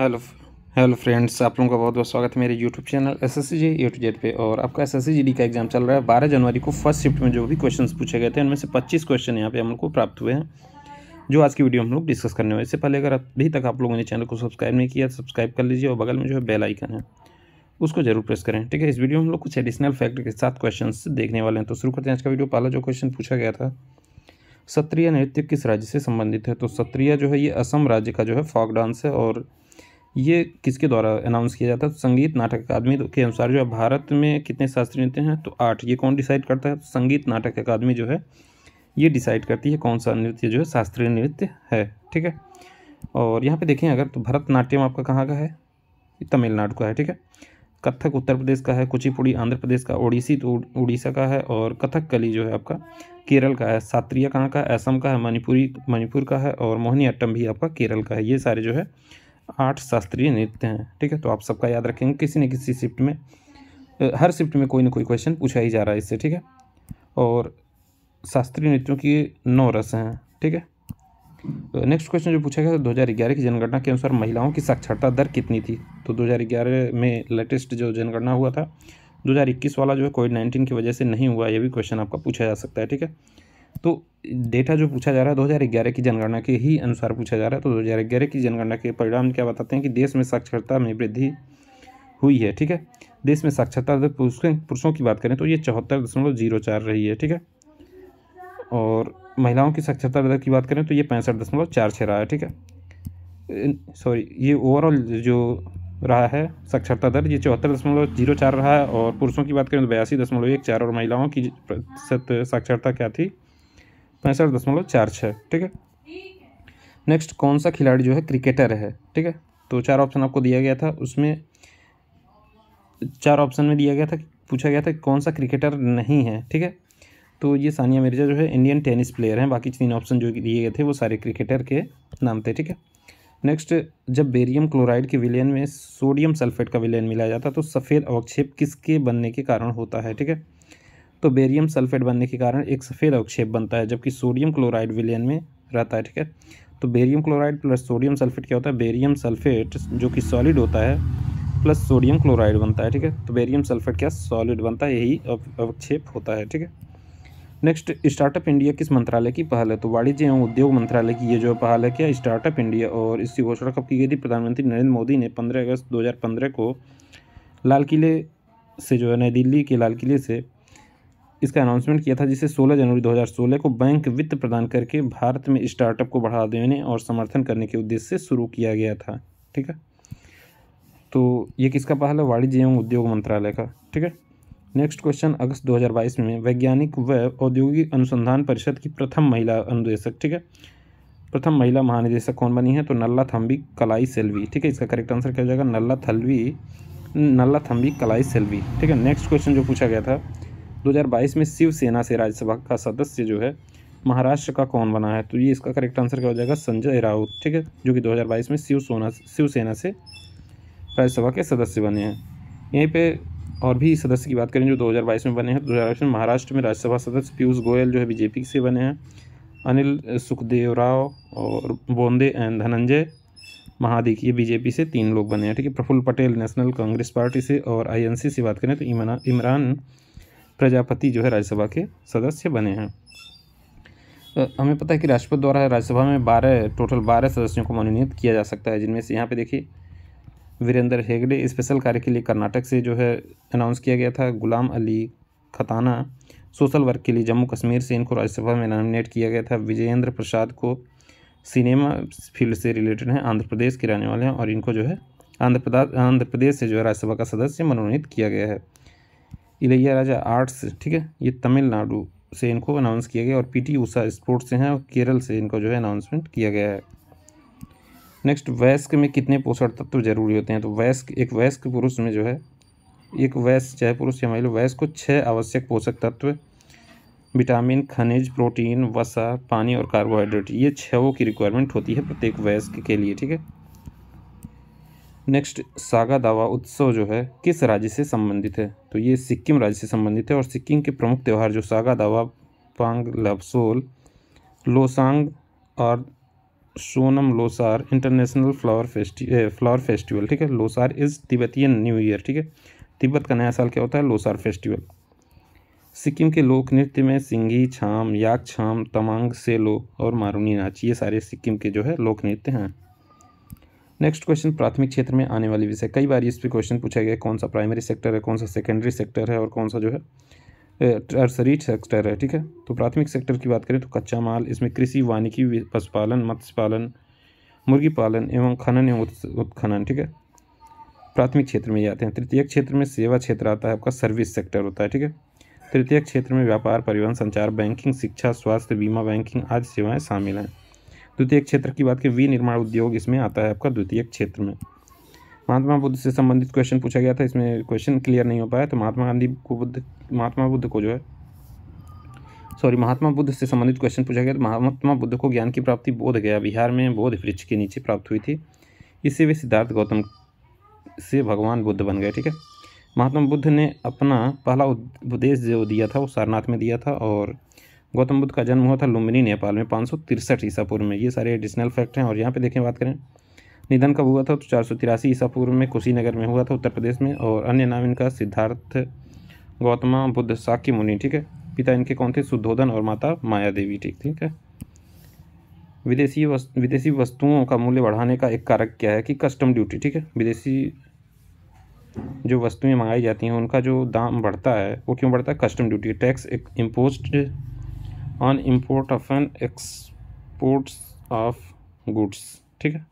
hello hello friends आप लोगों का बहुत बहुत स्वागत है मेरे YouTube channel S S C G A पे और आपका S S C G D का एग्जाम चल रहा है बारह जनवरी को फर्स्ट शिफ्ट में जो भी क्वेश्चंस पूछे गए थे उनमें से पच्चीस क्वेश्चन यहाँ पे हम लोग को प्राप्त हुए हैं जो आज की वीडियो हम लोग डिस्कस करने वाले इससे पहले अगर अभी तक आप लोगों ने चैनल को सब्सक्राइब नहीं किया सब्सक्राइब कर लीजिए और बगल में जो है बेल आइकन है उसको जरूर प्रेस करें ठीक है इस वीडियो में हम लोग कुछ एडिशनल फैक्ट के साथ क्वेश्चन देखने वाले हैं तो शुरू करते हैं आज का वीडियो पहला जो क्वेश्चन पूछा गया था सत्रिया नृत्य किस राज्य से संबंधित है तो सत्रिया जो है ये असम राज्य का जो है फॉक डांस है और ये किसके द्वारा अनाउंस किया जाता है तो संगीत नाटक अकादमी तो के अनुसार जो है भारत में कितने शास्त्रीय नृत्य हैं तो आठ ये कौन डिसाइड करता है तो संगीत नाटक अकादमी जो है ये डिसाइड करती है कौन सा नृत्य जो है शास्त्रीय नृत्य है ठीक है और यहाँ पे देखें अगर तो भरतनाट्यम आपका कहाँ का है तमिलनाडु का है ठीक है कथक उत्तर प्रदेश का है कुचिपुड़ी आंध्र प्रदेश का ओडिशी तो उड़ीसा का है और कथक कली जो है आपका केरल का है सात्रिया कहाँ का है असम का है मणिपुरी मणिपुर का है और मोहिनी अट्टम भी आपका केरल का है ये सारे जो है आठ शास्त्रीय नृत्य हैं ठीक है तो आप सबका याद रखेंगे किसी न किसी शिफ्ट में हर शिफ्ट में कोई ना कोई क्वेश्चन पूछा ही जा रहा है इससे ठीक है और शास्त्रीय नृत्यों की नौ रस हैं ठीक है नेक्स्ट क्वेश्चन जो पूछा गया दो हज़ार ग्यारह की जनगणना के अनुसार महिलाओं की साक्षरता दर कितनी थी तो दो हज़ार ग्यारह में लेटेस्ट जो जनगणना हुआ था दो हज़ार इक्कीस वाला जो है कोविड नाइन्टीन की वजह से नहीं हुआ ये भी क्वेश्चन आपका पूछा जा सकता है ठीक है तो डेटा जो पूछा जा रहा है 2011 की जनगणना के ही अनुसार पूछा जा रहा है तो 2011 की जनगणना के परिणाम क्या बताते हैं कि देश में साक्षरता में वृद्धि हुई है ठीक है देश में साक्षरता दर पुरुषों की बात करें तो ये चौहत्तर दशमलव जीरो चार रही है ठीक है और महिलाओं की साक्षरता दर की बात करें तो ये पैंसठ दशमलव चार छः रहा है ठीक है सॉरी ये ओवरऑल जो रहा है साक्षरता दर ये चौहत्तर दशमलव जीरो चार रहा है और पुरुषों की बात करें तो बयासी दशमलव एक चार और महिलाओं की प्रतिशत साक्षरता क्या थी पैंसठ दशमलव चार छः ठीक है नेक्स्ट कौन सा खिलाड़ी जो है क्रिकेटर है ठीक है तो चार ऑप्शन आपको दिया गया था उसमें चार ऑप्शन में दिया गया था पूछा गया था कौन सा क्रिकेटर नहीं है ठीक है तो ये सानिया मिर्जा जो है इंडियन टेनिस प्लेयर हैं बाकी तीन ऑप्शन जो दिए गए थे वो सारे क्रिकेटर के नाम थे ठीक है नेक्स्ट जब बेरियम क्लोराइड के विलयन में सोडियम सल्फेट का विलयन मिलाया जाता है तो सफ़ेद अवक्षेप किसके बनने के कारण होता है ठीक है तो बेरियम सल्फेट बनने के कारण एक सफ़ेद अवक्षेप बनता है जबकि सोडियम क्लोराइड विलयन में रहता है ठीक है तो barium chloride plus sodium sulphate क्या होता है बेरियम सल्फेट जो कि सॉलिड होता है प्लस सोडियम क्लोराइड बनता है ठीक है तो बेरियम सल्फेट क्या सॉलिड बनता है यही अवक्षेप होता है ठीक है नेक्स्ट स्टार्टअप इंडिया किस मंत्रालय की पहल है तो वाणिज्य एवं उद्योग मंत्रालय की ये जो पहल है क्या स्टार्टअप इंडिया और इसकी घोषणा कब की गई थी प्रधानमंत्री नरेंद्र मोदी ने 15 अगस्त 2015 को लाल किले से जो है नई दिल्ली के लाल किले से इसका अनाउंसमेंट किया था जिसे 16 जनवरी 2016 को बैंक वित्त प्रदान करके भारत में स्टार्टअप को बढ़ा देने और समर्थन करने के उद्देश्य से शुरू किया गया था ठीक है तो ये किसका पहला वाणिज्य एवं उद्योग मंत्रालय का ठीक है नेक्स्ट क्वेश्चन अगस्त 2022 में वैज्ञानिक व औद्योगिक अनुसंधान परिषद की प्रथम महिला अनुदेशक ठीक है प्रथम महिला महानिदेशक कौन बनी है तो नल्ला थम्बी कलाई सेल्वी ठीक है इसका करेक्ट आंसर क्या हो जाएगा नल्ला थल्वी नल्ला थम्बी कलाई सेल्वी ठीक है नेक्स्ट क्वेश्चन जो पूछा गया था 2022 में शिवसेना से राज्यसभा का सदस्य जो है महाराष्ट्र का कौन बना है तो ये इसका करेक्ट आंसर क्या हो जाएगा संजय राउत ठीक है जो कि 2022 में शिव सोना शिवसेना से राज्यसभा के सदस्य बने हैं यहीं पे और भी सदस्य की बात करें जो 2022 में बने हैं दो हज़ार में महाराष्ट्र में राज्यसभा सदस्य पीयूष गोयल जो है बीजेपी से बने हैं अनिल सुखदेव राव और बोंदे एंड धनंजय महादिक ये बीजेपी से तीन लोग बने हैं ठीक है Praful Patel National Congress Party से और आई से बात करें तो इमरान प्रजापति जो है राज्यसभा के सदस्य बने हैं हमें पता है कि राष्ट्रपति द्वारा राज्यसभा में बारह टोटल बारह सदस्यों को मनोनीत किया जा सकता है जिनमें से यहाँ पे देखिए वीरेंद्र हेगड़े स्पेशल कार्य के लिए कर्नाटक से जो है अनाउंस किया गया था गुलाम अली खताना सोशल वर्क के लिए जम्मू कश्मीर से इनको राज्यसभा में नॉमिनेट किया गया था विजयेंद्र प्रसाद को सिनेमा फील्ड से रिलेटेड हैं आंध्र प्रदेश के रहने वाले हैं और इनको जो है आंध्र प्रदेश आंध्र प्रदेश से जो है राज्यसभा का सदस्य मनोनीत किया गया है इलैया राजा आर्ट्स ठीक है ये तमिलनाडु से इनको अनाउंस किया गया और पीटी उषा स्पोर्ट्स से हैं और केरल से इनको जो है अनाउंसमेंट किया गया है नेक्स्ट वयस्क में कितने पोषण तत्व जरूरी होते हैं तो वैस्क एक वैस्क पुरुष में जो है एक वयस्क चाहे पुरुष या महिला वयस्क को छः आवश्यक पोषक तत्व विटामिन खनिज प्रोटीन वसा पानी और कार्बोहाइड्रेट ये छवों की रिक्वायरमेंट होती है प्रत्येक वयस्क के लिए ठीक है नेक्स्ट सागा दावा उत्सव जो है किस राज्य से संबंधित है तो ये सिक्किम राज्य से संबंधित है और सिक्किम के प्रमुख त्यौहार जो सागा दावा पांग लबसोल लोसांग और Sonam Losar international flower festi flower festival ठीक है Losar is Tibetan new year ठीक है तिब्बत का नया साल क्या होता है लोसार फेस्टिवल सिक्किम के लोक नृत्य में सिंगी छाम याक छाम तमांग सेलो और मारूनी नाच ये सारे सिक्किम के जो है लोक नृत्य हैं नेक्स्ट क्वेश्चन प्राथमिक क्षेत्र में आने वाले विषय कई बार इस पर क्वेश्चन पूछा गया कौन सा प्राइमरी सेक्टर है कौन सा सेकेंडरी सेक्टर है और कौन सा जो है टर्सरी सेक्टर है ठीक है तो प्राथमिक सेक्टर की बात करें तो कच्चा माल इसमें कृषि वानिकी पशुपालन मत्स्य पालन मुर्गी पालन एवं खनन एवं उत्खनन ठीक है प्राथमिक क्षेत्र में ये आते हैं तृतीय क्षेत्र में सेवा क्षेत्र आता है आपका सर्विस सेक्टर होता है ठीक है तृतीय क्षेत्र में व्यापार परिवहन संचार बैंकिंग शिक्षा स्वास्थ्य बीमा बैंकिंग आदि सेवाएं शामिल हैं द्वितीय क्षेत्र की बात की विनिर्माण उद्योग इसमें आता है आपका द्वितीय क्षेत्र में महात्मा बुद्ध से संबंधित क्वेश्चन पूछा गया था इसमें क्वेश्चन क्लियर नहीं हो पाया तो महात्मा गांधी को बुद्ध महात्मा बुद्ध को जो है सॉरी महात्मा बुद्ध से संबंधित क्वेश्चन पूछा गया तो महात्मा बुद्ध को ज्ञान की प्राप्ति बोध गया बिहार में बोध वृक्ष के नीचे प्राप्त हुई थी इससे वे सिद्धार्थ गौतम से भगवान बुद्ध बन गए ठीक है महात्मा बुद्ध ने अपना पहला उपदेश जो दिया था वो सारनाथ में दिया था और गौतम बुद्ध का जन्म हुआ था लुम्बिनी नेपाल में पाँच सौ तिरसठ ईसा पूर्व में ये सारे एडिशनल फैक्ट हैं और यहाँ पे देखें बात करें निधन कब हुआ था तो चार सौ तिरासी ईसा पूर्व में कुशीनगर में हुआ था उत्तर प्रदेश में और अन्य नाम इनका सिद्धार्थ गौतमा बुद्ध साकी मुनि ठीक है पिता इनके कौन थे सुद्धोधन और माता माया देवी ठीक ठीक है विदेशी वस्तु विदेशी वस्तुओं का मूल्य बढ़ाने का एक कारक क्या है कि कस्टम ड्यूटी ठीक है विदेशी जो वस्तुएं मंगाई जाती हैं उनका जो दाम बढ़ता है वो क्यों बढ़ता है कस्टम ड्यूटी टैक्स एक impose on import of and exports of goods ठीक है